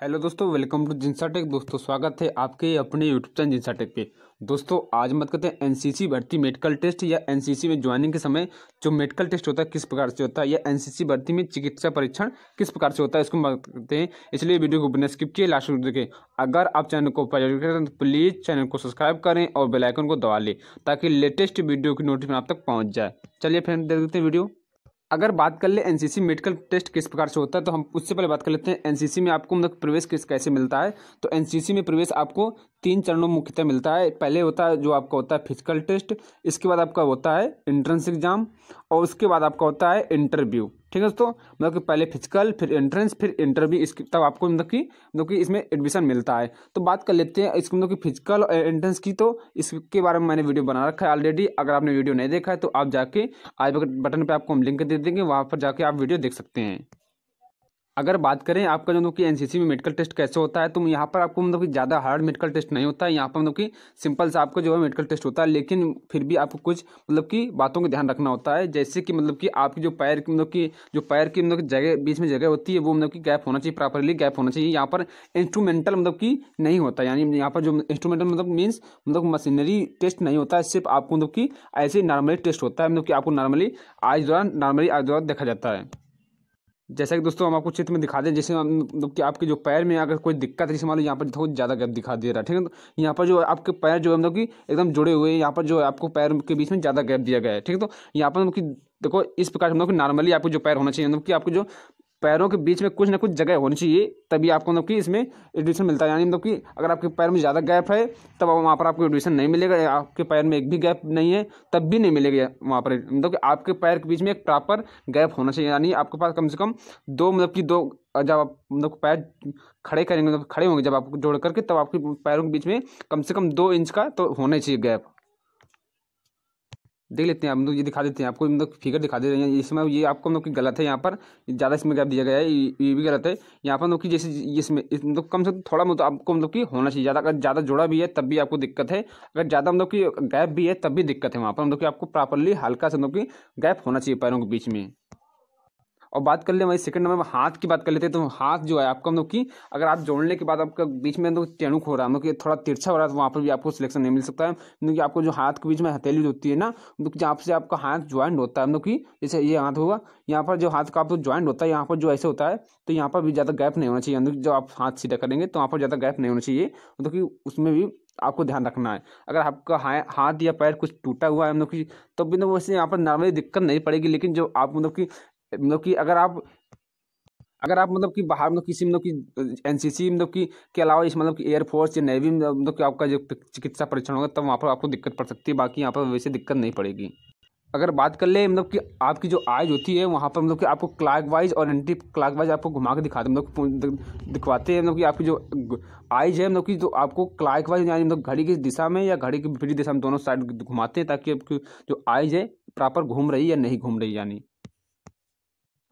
hello दोस्तों welcome to जिंसा take दोस्तों स्वागत है आपके अपने यूट्यूब चैनल जिंसा टेक पे दोस्तों आज मत करते हैं एनसीसी भर्ती मेडिकल टेस्ट या एनसीसी में ज्वाइनिंग के समय जो मेडिकल टेस्ट होता है किस प्रकार से होता है या एनसीसी भर्ती में चिकित्सा परीक्षण किस प्रकार से होता है इसको मत करते हैं इसलिए वीडियो को बिना स्किप किए लास्ट देखें अगर आप चैनल को करें तो प्लीज़ चैनल को सब्सक्राइब करें और बेलाइकन को दबा लें ताकि लेटेस्ट वीडियो की नोटिफिकेशन आप तक पहुँच जाए चलिए फ्रेंड देख देते हैं वीडियो अगर बात कर ले एनसीसी मेडिकल टेस्ट किस प्रकार से होता है तो हम उससे पहले बात कर लेते हैं एनसीसी में आपको मतलब प्रवेश किस कैसे मिलता है तो एनसीसी में प्रवेश आपको तीन चरणों में मुख्यतः मिलता है पहले होता है जो आपका होता है फिजिकल टेस्ट इसके बाद आपका होता है एंट्रेंस एग्जाम और उसके बाद आपका होता है इंटरव्यू ठीक है दोस्तों मतलब कि पहले फिजिकल फिर एंट्रेंस फिर इंटरव्यू इसके तब आपको मतलब कि मतलब कि इसमें एडमिशन मिलता है तो बात कर लेते हैं इसको मतलब कि फिजिकल और एंट्रेंस की तो इसके बारे में मैंने वीडियो बना रखा है ऑलरेडी अगर आपने वीडियो नहीं देखा है तो आप जाके आई बटन पर आपको हम लिंक दे देंगे वहाँ पर जाके आप वीडियो देख सकते हैं अगर बात करें आपका जो कि एनसीसी में मेडिकल टेस्ट कैसे होता है तो यहाँ पर आपको मतलब कि ज़्यादा हार्ड मेडिकल टेस्ट नहीं होता है यहाँ पर मतलब कि सिंपल सा आपका जो है मेडिकल टेस्ट होता है लेकिन फिर भी आपको कुछ मतलब कि बातों का ध्यान रखना होता है जैसे कि मतलब कि आपकी जो पैर की मतलब कि जो पैर की मतलब जगह बीच में जगह होती है वो मतलब कि गैप होना चाहिए प्रॉपरली गैप होना चाहिए यहाँ पर इंस्ट्रूमेंटल मतलब कि नहीं होता यानी यहाँ पर जो इंस्ट्रूमेंटल मतलब मीन्स मतलब मशीनरी टेस्ट नहीं होता है सिर्फ आपको मतलब कि ऐसे नॉर्मली टेस्ट होता है मतलब कि आपको नॉर्मली आज दौरान नॉर्मली आज दौरान देखा जाता है जैसा कि दोस्तों हम आपको चित्र में दिखा दें जैसे मतलब कि आपके जो पैर में अगर कोई दिक्कत है मान लो यहाँ पर थोड़ा ज़्यादा गैप दिखा दे रहा है ठीक है तो यहाँ पर जो आपके पैर जो है मतलब कि एकदम जुड़े हुए हैं यहाँ पर जो है आपको पैर के बीच में ज़्यादा गैप दिया गया है ठीक है तो यहाँ पर मतलब कि देखो इस प्रकार मतलब कि नॉर्मली आपको जो पैर होना चाहिए मतलब कि आपको जो पैरों के बीच में कुछ ना कुछ जगह होनी चाहिए तभी आपको मतलब कि इसमें एडमिशन मिलता है यानी मतलब कि अगर आपके पैर में ज़्यादा गैप है तब वहाँ पर आपको एडमिशन नहीं मिलेगा आपके पैर में एक भी गैप नहीं है तब भी नहीं मिलेगा वहाँ पर मतलब कि आपके पैर के बीच में एक प्रॉपर गैप होना चाहिए यानी आपके पास कम से कम दो मतलब कि दो जब आप मतलब पैर खड़े करेंगे मतलब खड़े होंगे जब आप जोड़ करके तब आपके पैरों के बीच में कम से कम दो इंच का तो होना चाहिए गैप देख लेते हैं आप लोग ये दिखा देते हैं आपको मतलब फिगर दिखा दे रहे हैं इसमें ये आपको मतलब कि गलत है यहाँ पर ज़्यादा इसमें गैप दिया गया है ये भी गलत है यहाँ पर मतलब कि जैसे इसमें मतलब कम से कम थोड़ा मतलब आपको मतलब कि होना चाहिए ज़्यादा अगर ज़्यादा जुड़ा भी है तब भी आपको दिक्कत है अगर ज़्यादा मतलब कि गैप भी है तब भी दिक्कत है वहाँ पर मतलब कि आपको प्रॉपरली हल्का सा मतलब कि गैप होना चाहिए पैरों के बीच में और बात कर ले वही सेकंड नंबर में हाथ की बात कर लेते हैं तो हाथ जो है आपका मतलब कि अगर आप जोड़ने के बाद आपका बीच में तो टेणुक हो रहा है मतलब कि थोड़ा तिरछा हो रहा है तो वहाँ पर भी आपको सिलेक्शन नहीं मिल सकता है क्योंकि आपको जो हाथ के बीच में हथेली होती है ना मतलब जहाँ से आपका हाथ ज्वाइंट होता है मतलब कि जैसे ये हाथ होगा यहाँ पर जो हाथ का आपको ज्वाइंट होता है यहाँ पर जो ऐसे होता है तो यहाँ पर भी ज़्यादा गैप नहीं होना चाहिए मतलब जब आप हाथ सीधा करेंगे तो वहाँ पर ज़्यादा गैप नहीं होना चाहिए मतलब कि उसमें भी आपको ध्यान रखना है अगर आपका हाथ या पैर कुछ टूटा हुआ है मतलब कि तो भी ना वैसे यहाँ पर नॉर्मली दिक्कत नहीं पड़ेगी लेकिन जो आप मतलब कि मतलब कि अगर आप अगर आप मतलब कि बाहर मतलब किसी मतलब कि एनसीसी मतलब कि के अलावा इस मतलब कि एयरफोर्स या नेवी मतलब कि आपका जो चिकित्सा परीक्षण होगा तब वहाँ पर आपको दिक्कत पड़ सकती है बाकी यहाँ पर वैसे दिक्कत नहीं पड़ेगी अगर बात कर ले मतलब कि आपकी जो आइज होती है वहाँ पर मतलब कि आपको क्लाक वाइज और एंटी क्लाक वाइज आपको घुमा के दिखाते मतलब दिखवाते हैं मतलब कि आपकी जो आइज है मतलब कि जो आपको क्लाक वाइज यानी मतलब घड़ी की दिशा में या घड़ी की विपरीत दिशा में दोनों साइड घुमाते हैं ताकि आपकी जो आइज है प्रॉपर घूम रही है या नहीं घूम रही यानी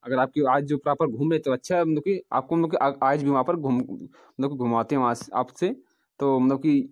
अगर आपकी आज जो प्रॉपर घूम रहे तो अच्छा है मतलब कि आपको मतलब कि आज भी वहाँ पर घूम मतलब कि घुमाते हैं वहाँ आपसे तो मतलब कि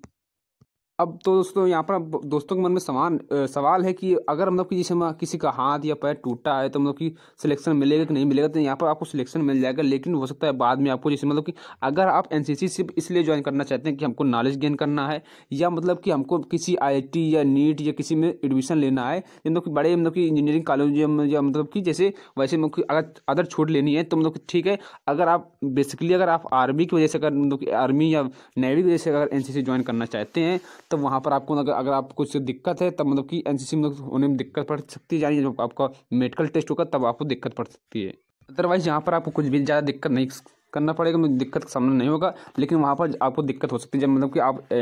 अब तो दोस्तों यहाँ पर दोस्तों के मन में समान सवाल है कि अगर मतलब कि जैसे किसी का हाथ या पैर टूटा है तो मतलब कि सिलेक्शन मिलेगा कि नहीं मिलेगा तो यहाँ पर आपको सिलेक्शन मिल जाएगा लेकिन हो सकता है बाद में आपको जैसे मतलब कि अगर आप एन सिर्फ इसलिए ज्वाइन करना चाहते हैं कि हमको नॉलेज गेन करना है या मतलब कि हमको किसी आई या नीट या किसी में एडमिशन लेना है मतलब कि बड़े मतलब कि इंजीनियरिंग कॉलेज मतलब या मतलब कि जैसे वैसे मतलब अगर अदर छूट लेनी है तो मतलब ठीक है अगर आप बेसिकली अगर आप आर्मी की वजह से अगर मतलब कि आर्मी या नेवी की वजह से अगर एन ज्वाइन करना चाहते हैं तब वहाँ पर आपको अगर अगर आप कुछ दिक्कत है तब मतलब कि एन सी सी में होने में दिक्कत पड़ सकती है यानी जब आपका मेडिकल टेस्ट होगा तब आपको दिक्कत पड़ सकती है अदरवाइज़ यहाँ पर आपको कुछ भी ज़्यादा दिक्कत नहीं करना पड़ेगा मतलब दिक्कत का सामना नहीं होगा लेकिन वहाँ पर आपको दिक्कत हो सकती है जब मतलब कि आप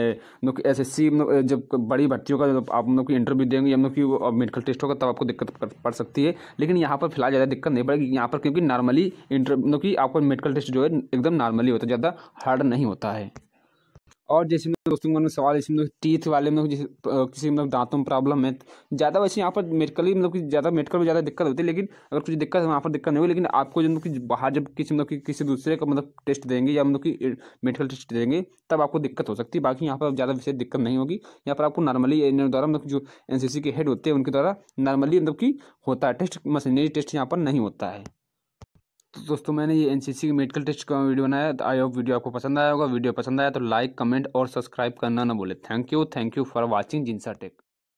एस एस सी जब बड़ी भर्तियों का जब आप लोग मतलब कि इंटरव्यू देंगे या मतलब कि मेडिकल टेस्ट होगा तब आपको दिक्कत पड़ सकती है लेकिन यहाँ पर फिलहाल ज़्यादा दिक्कत नहीं पड़ेगी यहाँ पर क्योंकि नॉर्मली इंटर मतलब कि आपका मेडिकल टेस्ट जो है एकदम नॉर्मली होता है ज़्यादा हार्ड नहीं होता है और जैसे मतलब दोस्तों मतलब सवाल जैसे मतलब टीथ वाले मतलब जैसे किसी मतलब दांतों में प्रॉब्लम है ज़्यादा वैसे यहाँ पर मेडिकली मतलब कि ज़्यादा मेडिकल में ज़्यादा दिक्कत होती है लेकिन अगर कुछ दिक्कत है वहाँ पर दिक्कत नहीं होगी लेकिन आपको जो मतलब बाहर जब किसी मतलब कि किसी दूसरे का मतलब टेस्ट देंगे या मतलब कि मेडिकल टेस्ट देंगे तब आपको दिक्कत हो सकती है बाकी यहाँ पर ज़्यादा विशेष दिक्कत नहीं होगी यहाँ पर आपको नॉर्मली द्वारा मतलब जो एन के हेड होते हैं उनके द्वारा नॉर्मली मतलब कि होता है टेस्ट मशीनरी टेस्ट यहाँ पर नहीं होता है तो दोस्तों मैंने ये एनसीसी के मेडिकल टेस्ट का वीडियो बनाया तो आई होप वीडियो आपको पसंद आया होगा वीडियो पसंद आया तो लाइक कमेंट और सब्सक्राइब करना ना बोले thank you thank you for watching जिनसा टेक